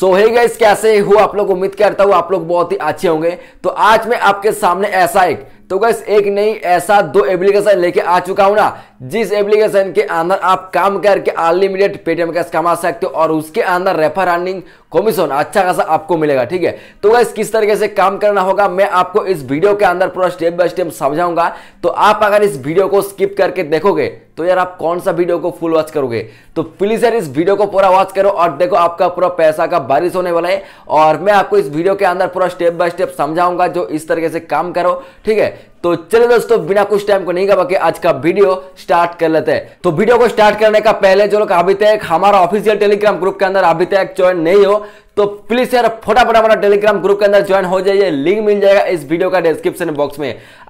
सो hey guys कैसे हो आप लोग उम्मीद करता हूँ आप लोग बहुत ही अच्छे होंगे तो आज मैं आपके सामने ऐसा एक तो गैस एक नहीं ऐसा दो एप्लीकेशन लेके आ चुका हूं ना जिस एप्लीकेशन के अंदर आप काम करके अनलिमिटेड पेटीएम कैश कमा सकते हो और उसके अंदर रेफर अर्निंग कमीशन अच्छा खासा आपको मिलेगा ठीक है तो गैस किस तरीके से काम करना होगा मैं आपको इस वीडियो के अंदर पूरा स्टेप बाय स्टेप समझाऊंगा तो आप अगर इस वीडियो को स्किप करके देखोगे तो यार आप कौन सा वीडियो को फुल वॉच करोगे तो प्लीज यार इस वीडियो को पूरा वॉच करो और देखो आपका पूरा पैसा का बारिश होने वाला है और मैं आपको इस वीडियो के अंदर पूरा स्टेप बाय स्टेप समझाऊंगा जो इस तरीके से काम करो ठीक है तो चलो दोस्तों बिना कुछ टाइम को नहीं गवा के आज का वीडियो स्टार्ट कर लेते हैं तो वीडियो को स्टार्ट करने का पहले जो लोग अभी तक हमारा ऑफिशियल टेलीग्राम ग्रुप के अंदर अभी तक ज्वाइन नहीं हो तो प्लीज यार फटाफट हमारा टेलीग्राम ग्रुप के अंदर ज्वाइन हो जाइए लिंक मिल जाएगा इस वीडियो का डिस्क्रिप्शन बॉक्स में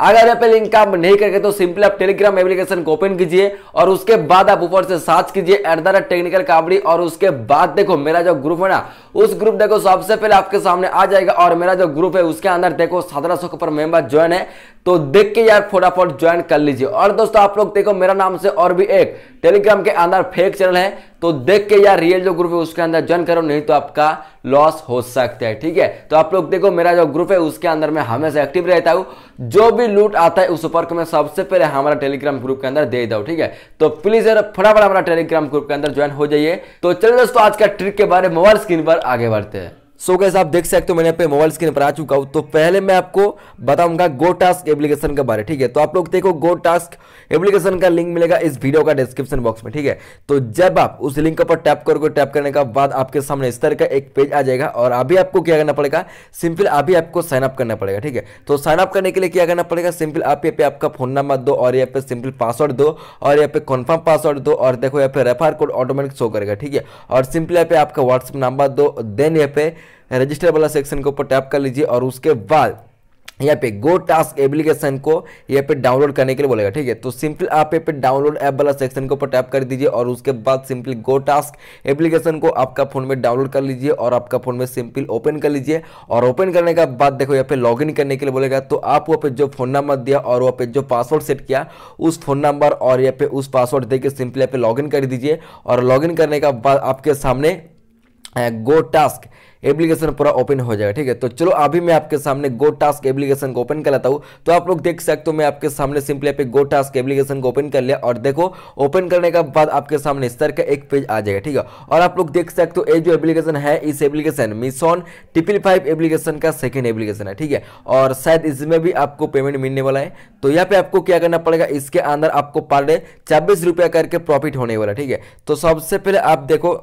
अगर आप लिंक काम नहीं करके तो सिंपली आप टेलीग्राम एप्लीकेशन को ओपन कीजिए और उसके बाद आप ऊपर से सर्च कीजिए एट द रेट टेक्निकल काबड़ी और उसके बाद देखो मेरा जो ग्रुप है ना उस ग्रुप देखो सबसे पहले आपके सामने आ जाएगा और मेरा जो ग्रुप है उसके अंदर देखो सत्रह सौ के ऊपर मेंबर ज्वाइन है तो देख के यार फटाफट ज्वाइन कर लीजिए और दोस्तों आप लोग देखो मेरा नाम से और भी एक टेलीग्राम के अंदर फेक चैनल है तो देख के यार रियल जो ग्रुप है उसके अंदर ज्वाइन करो नहीं तो आपका लॉस हो सकता है ठीक है तो आप लोग देखो मेरा जो ग्रुप है उसके अंदर मैं हमेशा एक्टिव रहता हूँ जो भी लूट आता है उस पर मैं सबसे पहले हमारा टेलीग्राम ग्रुप के अंदर दे दू ठीक है तो प्लीज यार फटाफट हमारा टेलीग्राम ग्रुप के अंदर ज्वाइन हो जाइए तो चलिए दोस्तों आज का ट्रिक के बारे में मोबाइल स्क्रीन पर आगे बढ़ते हैं सो so गैस आप देख सकते हो मैंने अपने मोबाइल स्क्रीन पर आ चुका हूँ तो पहले मैं आपको बताऊंगा गो टास्क एप्लीकेशन के बारे ठीक है तो आप लोग देखो गो टास्क एप्लीकेशन का लिंक मिलेगा इस वीडियो का डिस्क्रिप्शन बॉक्स में ठीक है तो जब आप उस लिंक पर टैप करोगे टैप करने के बाद आपके सामने इस तरह का एक पेज आ जाएगा और अभी आपको क्या करना पड़ेगा सिंपल अभी आपको साइनअप करना पड़ेगा ठीक है तो साइनअप करने के लिए क्या करना पड़ेगा सिंपल आप यहाँ पे आपका फोन नंबर दो और यहाँ पे सिंपल पासवर्ड दो और यहाँ पे कन्फर्म पासवर्ड दो और देखो यहाँ पे रेफर कोड ऑटोमेटिक शो करेगा ठीक है और सिंपल यहाँ पे आपका व्हाट्सअप नंबर दो देन यहाँ पे रजिस्टर वाला सेक्शन के ऊपर टैप कर लीजिए और उसके बाद यहाँ पे गो टास्क एप्लीकेशन को यहाँ पे डाउनलोड करने के लिए बोलेगा ठीक है तो सिंपल आप यहाँ पे डाउनलोड ऐप वाला सेक्शन के ऊपर टैप कर दीजिए और उसके बाद सिंपली गो टास्क एप्लीकेशन को आपका फोन में डाउनलोड कर लीजिए और आपका फोन में सिंपल ओपन कर लीजिए और ओपन करने के बाद देखो यहाँ पे लॉगिन करने के लिए बोलेगा तो आप वहाँ पे जो फोन नंबर दिया और वहाँ पे जो पासवर्ड सेट किया उस फोन नंबर और यहाँ पे उस पासवर्ड देकर सिंपली यहाँ पे लॉगिन कर दीजिए और लॉगिन करने के बाद आपके सामने गो टास्क एप्लीकेशन पूरा ओपन हो जाएगा ठीक है तो चलो अभी मैं आपके सामने गो टास्क एप्लीकेशन को ओपन कर लेता हूँ तो आप लोग देख सकते हो मैं आपके सामने सिंपली पे गो टास्क एप्लीकेशन को ओपन कर लिया और देखो ओपन करने के बाद आपके सामने इस तरह का एक पेज आ जाएगा ठीक है और आप लोग देख सकते हो ये जो एप्लीकेशन है इस एप्लीकेशन मिसॉन ट्रिपल फाइव एप्लीकेशन का सेकेंड एप्लीकेशन है ठीक है और शायद इसमें भी आपको पेमेंट मिलने वाला है तो यहाँ पे आपको क्या करना पड़ेगा इसके अंदर आपको पर डे छब्बीस रुपया करके प्रॉफिट होने वाला ठीक है तो सबसे पहले आप देखो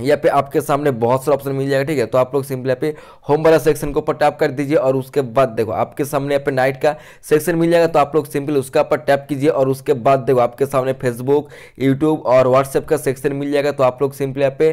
यहाँ पे आपके सामने बहुत सारे ऑप्शन मिल जाएगा ठीक है तो आप लोग सिंपली यहाँ पे होम वाला सेक्शन के ऊपर टैप कर दीजिए और उसके बाद देखो आपके सामने यहाँ पे नाइट का सेक्शन मिल जाएगा तो आप लोग सिंपली उसका ऊपर टैप कीजिए और उसके बाद देखो आपके सामने फेसबुक यूट्यूब और व्हाट्सएप का सेक्शन मिल जाएगा तो आप लोग सिंपली यहाँ पे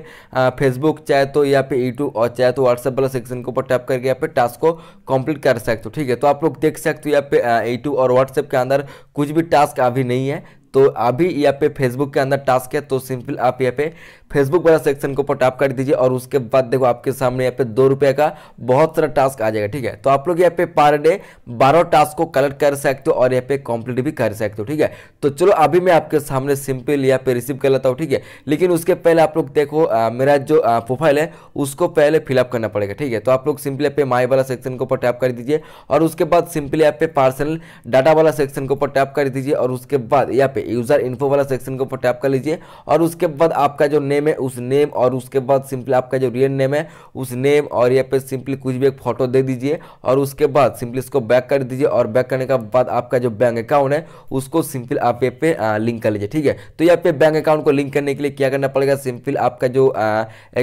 फेसबुक चाहे तो यहाँ पे यूट्यूब और चाहे तो व्हाट्सएप वाला सेक्शन के ऊपर टैप करके यहाँ पे टास्क को कंप्लीट कर सकते हो ठीक है तो आप लोग देख सकते हो यहाँ पे यूट्यूब और व्हाट्सएप के अंदर कुछ भी टास्क अभी नहीं है तो अभी यहाँ पे फेसबुक के अंदर टास्क है तो सिंपल आप यहाँ पे फेसबुक वाला सेक्शन को ऊपर टैप कर दीजिए और उसके बाद देखो आपके सामने यहाँ पे दो रुपये का बहुत सारा टास्क आ जाएगा ठीक है तो आप लोग यहाँ पे पर डे बारह टास्क को कलेक्ट कर सकते हो और यहाँ पे कंप्लीट भी कर सकते हो ठीक है तो चलो अभी मैं आपके सामने सिंपल यहाँ पे रिसीव कर लेता हूँ ठीक है लेकिन उसके पहले आप लोग देखो आ, मेरा जो प्रोफाइल है उसको पहले फिलअप करना पड़ेगा ठीक है तो आप लोग सिंपल यहाँ पे माई वाला सेक्शन के ऊपर टैप कर दीजिए और उसके बाद सिंपल यहाँ पे पार्सल डाटा वाला सेक्शन के ऊपर टैप कर दीजिए और उसके बाद यहाँ पे पे यूज़र इन्फो वाला सेक्शन के ऊपर टैप कर लीजिए और उसके बाद आपका जो नेम है उस नेम और उसके बाद सिंपली आपका जो रियल नेम है उस नेम और यहाँ पे सिंपली कुछ भी एक फ़ोटो दे दीजिए और उसके बाद सिंपली इसको बैक कर दीजिए और बैक करने के बाद आपका जो बैंक अकाउंट है उसको सिंपल आप ये पे लिंक कर लीजिए ठीक है तो यहाँ पे बैंक अकाउंट को लिंक करने के लिए क्या करना पड़ेगा सिंपल आपका जो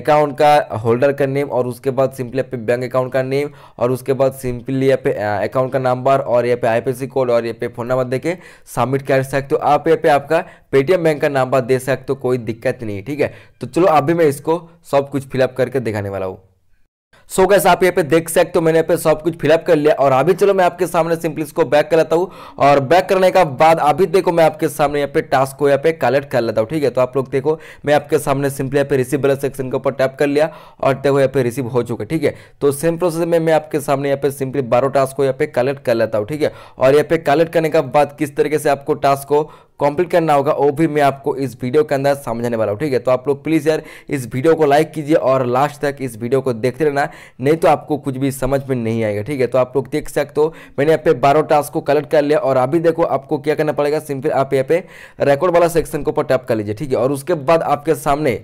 अकाउंट का होल्डर का नेम और उसके बाद सिंपली आप बैंक अकाउंट का नेम और उसके बाद सिंपली यहाँ पे अकाउंट का नंबर और यहाँ पे आई कोड और यहाँ पे फोन नंबर देके सबमिट कर सकते हो आप पे पे आपका पेटीएम बैंक का नाम दे सकते हो कोई दिक्कत नहीं ठीक है तो चलो अभी मैं इसको सब कुछ फिलअप करके दिखाने वाला हूँ सो so कैसे आप यहाँ पे देख सकते हो तो मैंने यहाँ पे सब कुछ फिलअप कर लिया और अभी चलो मैं आपके सामने सिंपली इसको बैक कर लेता हूँ और बैक करने का बाद अभी देखो मैं आपके सामने यहाँ पे टास्क को यहाँ पे कलेक्ट कर लेता हूँ ठीक है तो आप लोग देखो मैं आपके सामने सिंपली यहाँ पे रिसीव वाला सेक्शन के ऊपर टैप कर लिया और देखो यहाँ पे रिसीव हो चुका ठीक है तो सेम प्रोसेस में मैं आपके सामने यहाँ पे सिंपली बारह टास्क को यहाँ पे कलेक्ट कर लेता हूँ ठीक है और यहाँ पे कलेक्ट करने का बाद किस तरीके से आपको टास्क को कंप्लीट करना होगा वो भी मैं आपको इस वीडियो के अंदर समझाने वाला हूँ ठीक है तो आप लोग प्लीज़ यार इस वीडियो को लाइक कीजिए और लास्ट तक इस वीडियो को देखते रहना नहीं तो आपको कुछ भी समझ में नहीं आएगा ठीक है तो आप लोग देख सकते हो मैंने यहाँ पे बारह टास्क को कलेक्ट कर लिया और अभी देखो आपको क्या करना पड़ेगा सिंपल आप यहाँ पे रिकॉर्ड वाला सेक्शन के ऊपर टैप कर लीजिए ठीक है और उसके बाद आपके सामने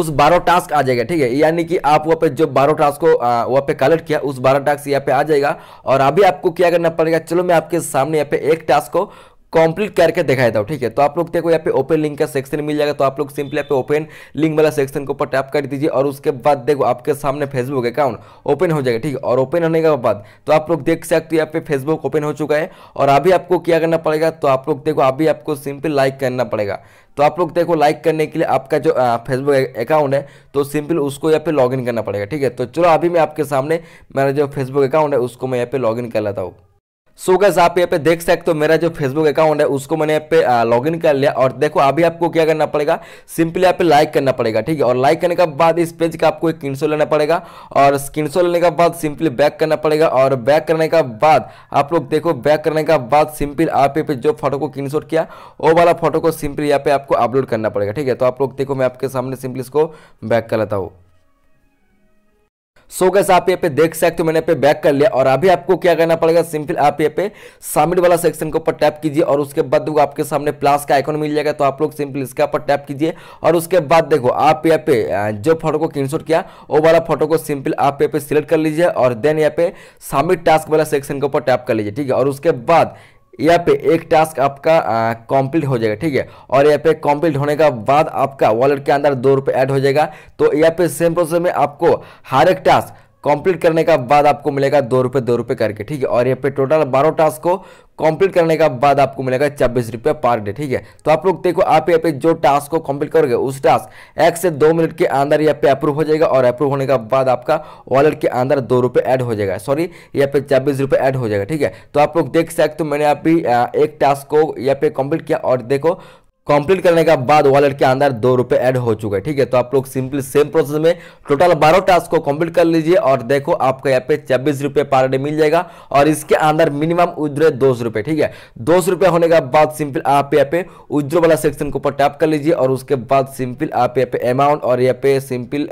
उस बारह टास्क आ जाएगा ठीक है यानी कि आप वहाँ पे जो बारह टास्क को वहाँ पे कलेक्ट किया उस बारह टास्क यहाँ पे आ जाएगा और अभी आपको क्या करना पड़ेगा चलो मैं आपके सामने यहाँ पे एक टास्क को कंप्लीट करके दिखाया देता हूँ ठीक है तो आप लोग देखो यहाँ पे ओपन लिंक का सेक्शन मिल जाएगा तो आप लोग सिंपली यहाँ पे ओपन लिंक वाला सेक्शन के ऊपर टैप कर दीजिए और उसके बाद देखो आपके सामने फेसबुक अकाउंट ओपन हो जाएगा ठीक है और ओपन होने के बाद तो आप लोग देख सकते हो यहाँ पे फेसबुक ओपन हो चुका है और अभी आपको क्या करना पड़ेगा तो आप लोग देखो अभी आपको सिंपल लाइक करना पड़ेगा तो आप लोग देखो लाइक करने के लिए आपका जो फेसबुक अकाउंट है तो सिंपल उसको यहाँ पे लॉगिन करना पड़ेगा ठीक है तो चलो अभी मैं आपके सामने मेरा जो फेसबुक अकाउंट है उसको मैं यहाँ पे लॉगिन कर लेता हूँ सो गैस आप यहाँ पे देख सकते हो मेरा जो फेसबुक अकाउंट है उसको मैंने यहाँ पे लॉगिन कर लिया और देखो अभी आपको क्या करना पड़ेगा सिंपली यहाँ पे लाइक करना पड़ेगा ठीक है और लाइक करने के बाद इस पेज का आपको एक स्क्रीनशॉट लेना पड़ेगा और स्क्रीनशॉट लेने के बाद सिंपली बैक करना पड़ेगा और बैक करने के बाद आप लोग देखो बैक करने के बाद सिंपली आप यहाँ पे जो फोटो को स्क्रीनशॉट किया वो वाला फोटो को सिंपली यहाँ पे आपको अपलोड करना पड़ेगा ठीक है तो आप लोग देखो मैं आपके सामने सिंपली इसको बैक कर लेता हूँ सो कैसे आप यहाँ पे देख सकते हो मैंने पे बैक कर लिया और अभी आपको क्या करना पड़ेगा सिंपल आप यहाँ पे सबमिट वाला सेक्शन के ऊपर टैप कीजिए और उसके बाद देखो आपके सामने प्लस का आइकन मिल जाएगा तो आप लोग सिंपल इसके ऊपर टैप कीजिए और उसके बाद देखो आप यहाँ पे जो फोटो को क्रीनशॉट किया वो वाला फोटो को सिंपल आप यहाँ पे सिलेक्ट कर लीजिए और देन यहाँ पे सबमिट टास्क वाला सेक्शन के ऊपर टैप कर लीजिए ठीक है और उसके बाद यहाँ पे एक टास्क आपका कंप्लीट हो जाएगा ठीक है और यहाँ पे कंप्लीट होने का बाद आपका वॉलेट के अंदर दो रुपये ऐड हो जाएगा तो यहाँ पे सेम प्रोसेस में आपको हर एक टास्क कंप्लीट करने का बाद आपको मिलेगा दो रुपये दो रुपये करके ठीक है और यहाँ पे टोटल बारह टास्क को कंप्लीट करने का बाद आपको मिलेगा छब्बीस रुपये पर डे ठीक है तो आप लोग देखो आप यहाँ पे जो टास्क को कंप्लीट करोगे उस टास्क एक से दो मिनट के अंदर यहाँ पे अप्रूव हो जाएगा और अप्रूव होने के बाद आपका वॉलेट के अंदर दो ऐड हो जाएगा सॉरी यहाँ पे छब्बीस रुपये ऐड हो जाएगा ठीक है तो आप लोग देख सकते हो मैंने आप एक टास्क को यहाँ पे कंप्लीट किया और देखो कंप्लीट करने के बाद वॉलेट के अंदर दो रुपए ऐड हो चुके हैं ठीक है तो आप लोग सिंपली सेम प्रोसेस में टोटल बारह टास्क को कंप्लीट कर लीजिए और देखो आपको यहाँ पे छब्बीस रुपए पर डे मिल जाएगा और इसके अंदर मिनिमम उज्रो दो सौ रुपये ठीक है दो सौ रुपये होने के बाद सिंपल आप यहाँ पे उज्रो वाला सेक्शन के ऊपर टैप कर लीजिए और उसके बाद सिंपल आप यहाँ पे अमाउंट और यहाँ पे सिंपल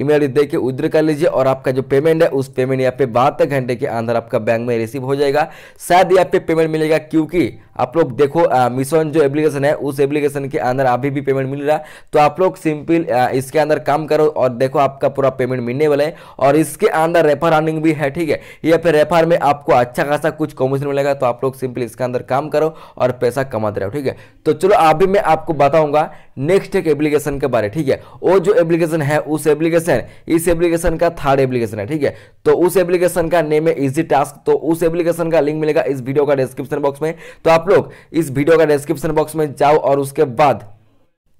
ईमेल दे के उज्रो कर लीजिए और आपका जो पेमेंट है उस पेमेंट यहाँ पे बहत्तर घंटे के अंदर आपका बैंक में रिसीव हो जाएगा शायद यहाँ पे पेमेंट मिलेगा क्योंकि आप लोग देखो मिशन जो एप्लीकेशन है उस एप्लीकेशन के अंदर अभी भी पेमेंट मिल रहा है तो आप लोग सिंपल इसके अंदर काम करो और देखो आपका पूरा पेमेंट मिलने वाला है और इसके अंदर रेफर अर्निंग भी है ठीक है या फिर रेफर में आपको अच्छा खासा कुछ कमीशन मिलेगा तो आप लोग सिंपल इसके अंदर काम करो और पैसा कमाते रहो ठीक है तो चलो अभी मैं आपको बताऊंगा नेक्स्ट एक एप्लीकेशन के बारे ठीक है वो जो एप्लीकेशन है उस एप्लीकेशन इस एप्लीकेशन का थर्ड एप्लीकेशन है ठीक है तो उस एप्लीकेशन का नेम है इजी टास्क तो उस एप्लीकेशन का लिंक मिलेगा इस वीडियो का डिस्क्रिप्शन बॉक्स में तो आप लोग इस वीडियो का डिस्क्रिप्शन बॉक्स में जाओ और और उसके बाद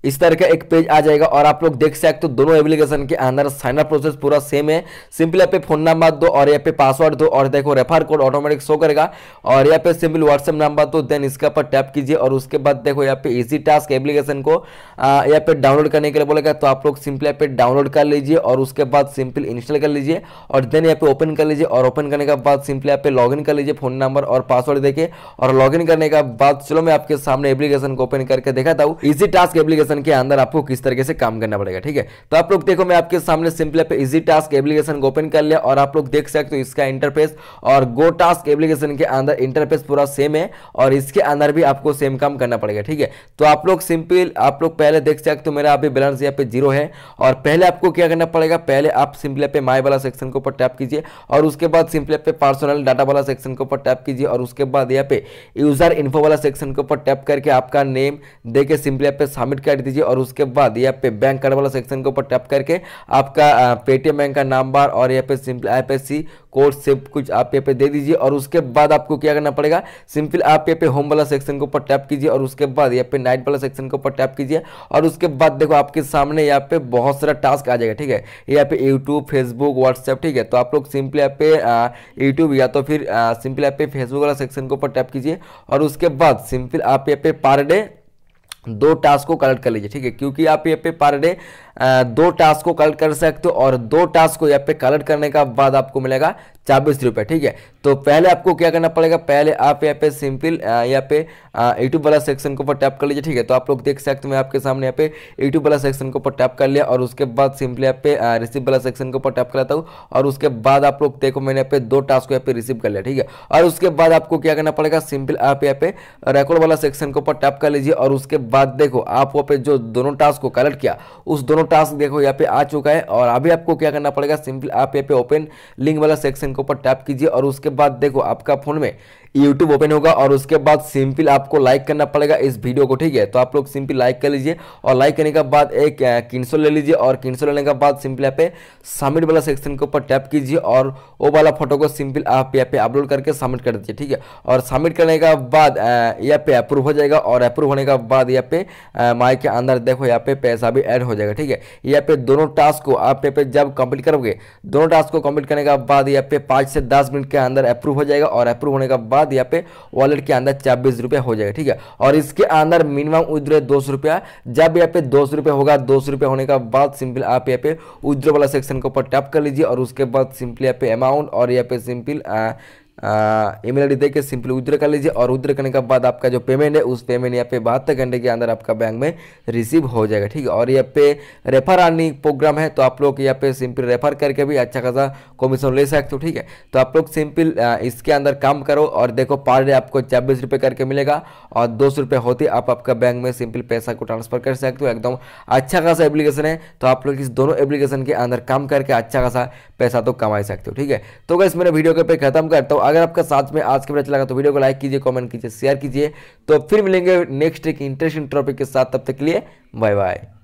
इस तरह का एक पेज आ जाएगा और आप लोग देख सकते हो दोनों एप्लीकेशन के अंदर साइन अप प्रोसेस पूरा सेम है सिंपल यहाँ पे फोन नंबर दो और यहाँ पे पासवर्ड दो और देखो रेफर कोड ऑटोमेटिक शो करेगा और यहाँ पे सिंपल व्हाट्सएप नंबर दो देन इसके ऊपर टैप कीजिए और उसके बाद देखो यहाँ पे इजी टास्क एप्लीकेशन को यहाँ पे डाउनलोड करने के लिए बोलेगा तो आप लोग सिंपल यहाँ पे डाउनलोड कर लीजिए और उसके बाद सिंपल इंस्टॉल कर लीजिए और देन यहाँ पे ओपन कर लीजिए और ओपन करने के बाद सिंपल यहाँ पे इन कर लीजिए फोन नंबर और पासवर्ड देखे और इन करने के बाद चलो मैं आपके सामने एप्लीकेशन को ओपन करके देखाता हूँ इजी टास्क एप्लीकेशन एप्लीकेशन के अंदर आपको किस तरीके से काम करना पड़ेगा ठीक है तो आप लोग देखो मैं आपके सामने सिंपल पे इजी टास्क एप्लीकेशन को ओपन कर लिया और आप लोग देख सकते हो इसका इंटरफेस और गो टास्क एप्लीकेशन के अंदर इंटरफेस पूरा सेम है और इसके अंदर भी आपको सेम काम करना पड़ेगा ठीक है तो आप लोग सिंपल आप लोग पहले देख सकते हो मेरा अभी बैलेंस यहाँ पे जीरो है और पहले आपको क्या करना पड़ेगा पहले आप सिंपल पे माई वाला सेक्शन के ऊपर टैप कीजिए और उसके बाद सिंपल पे पर्सनल डाटा वाला सेक्शन के ऊपर टैप कीजिए और उसके बाद यहाँ पे यूजर इन्फो वाला सेक्शन के ऊपर टैप करके आपका नेम देके सिंपल पे सबमिट कर दीजिए और उसके बाद यहाँ पे बैंक कार्ड वाला सेक्शन के ऊपर टैप करके आपका पेटीएम बैंक का नंबर और यहाँ पे सिंपल आई पे सी कोड सब कुछ आप यहाँ पे दे दीजिए और उसके बाद आपको क्या करना पड़ेगा सिंपल आप यहाँ पे होम वाला सेक्शन के ऊपर टैप कीजिए और उसके बाद यहाँ पे नाइट वाला सेक्शन के ऊपर टैप कीजिए और उसके बाद देखो आपके सामने यहाँ पे बहुत सारा टास्क आ जाएगा ठीक है यहाँ पे यूट्यूब फेसबुक व्हाट्सएप ठीक है तो आप लोग सिंपल यहाँ पे यूट्यूब या तो फिर सिंपल यहाँ पे फेसबुक वाला सेक्शन के ऊपर टैप कीजिए और उसके बाद सिंपल आप यहाँ पे पर डे दो टास्क को कलेक्ट कर लीजिए ठीक है क्योंकि आप यहाँ पे पर डे दो टास्क को कलेक्ट कर सकते हो और दो टास्क को यहाँ पे कलेक्ट करने का बाद आपको मिलेगा चाबीस रुपये ठीक है तो पहले आपको क्या करना पड़ेगा पहले आप यहाँ पे सिंपल यहाँ पे यूट्यूब वाला सेक्शन के ऊपर टैप कर लीजिए ठीक है तो आप लोग देख सकते हैं आपके सामने यहाँ पे यूट्यूब वाला सेक्शन के ऊपर टैप कर लिया और उसके बाद सिंपली यहाँ पे रिसीव वाला सेक्शन के ऊपर टैप कराता हूँ और उसके बाद आप लोग देखो मैंने यहाँ पे दो टास्क को यहाँ पे रिसीव कर लिया ठीक है और उसके बाद आपको क्या करना पड़ेगा सिंपल आप यहाँ पे रेकॉर्ड वाला सेक्शन के ऊपर टैप कर लीजिए और उसके बाद देखो आप वहाँ पे जो दोनों टास्क को कलेक्ट किया उस दोनों टास्क देखो यहाँ पे आ चुका है और अभी आपको क्या करना पड़ेगा सिंपल आप यहाँ पे ओपन लिंक वाला सेक्शन के ऊपर टैप कीजिए और उसके बाद देखो आपका फोन में YouTube ओपन होगा और उसके बाद सिंपल आपको लाइक करना पड़ेगा इस वीडियो को ठीक है तो आप लोग सिंपल लाइक कर लीजिए और लाइक करने के बाद एक किनसो ले लीजिए और किनसो लेने के बाद सिंपल यहाँ पे सबमिट वाला सेक्शन के ऊपर टैप कीजिए और वो वाला फोटो को सिंपल आप यहाँ पे अपलोड करके सबमिट कर दीजिए ठीक है और सबमिट करने के बाद यहाँ पे अप्रूव हो जाएगा और अप्रूव होने के बाद यहाँ पे माइक के अंदर देखो यहाँ पे पैसा भी ऐड हो जाएगा ठीक है यहाँ पे दोनों टास्क को आप यहाँ पे जब कंप्लीट करोगे दोनों टास्क को कंप्लीट करने के बाद यहाँ पे पाँच से दस मिनट के अंदर अंदर अप्रूव हो जाएगा और अप्रूव होने के बाद यहाँ पे वॉलेट के अंदर छब्बीस रुपया हो जाएगा ठीक है और इसके अंदर मिनिमम उद्रो दो सौ रुपया जब यहाँ पे दो सौ रुपये होगा दो सौ रुपये होने के बाद सिंपल आप यहाँ पे उद्रो वाला सेक्शन के ऊपर टैप कर लीजिए और उसके बाद सिंपली यहाँ पे अमाउंट और यहाँ पे सिंपल ईमेल आईडी देकर सिंपली उद्र कर लीजिए और उद्र करने के बाद आपका जो पेमेंट है उस पेमेंट यहाँ पे बहत्तर घंटे के अंदर आपका बैंक में रिसीव हो जाएगा ठीक है और यहाँ पे रेफर अर्निंग प्रोग्राम है तो आप लोग यहाँ पे सिंपल रेफर करके भी अच्छा खासा कमीशन ले सकते हो ठीक है तो आप लोग सिंपल इसके अंदर काम करो और देखो पर डे आपको छब्बीस रुपये करके मिलेगा और दो सौ रुपये होते आप आपका बैंक में सिंपल पैसा को ट्रांसफर कर सकते हो एकदम अच्छा खासा एप्लीकेशन है तो आप लोग इस दोनों एप्लीकेशन के अंदर काम करके अच्छा खासा पैसा तो कमा सकते हो ठीक है तो अगर मेरे वीडियो के पे खत्म करता हूँ अगर आपका साथ में आज का वीडियो अच्छा लगा तो वीडियो को लाइक कीजिए कमेंट कीजिए शेयर कीजिए तो फिर मिलेंगे नेक्स्ट एक इंटरेस्टिंग टॉपिक के साथ तब तक के लिए बाय बाय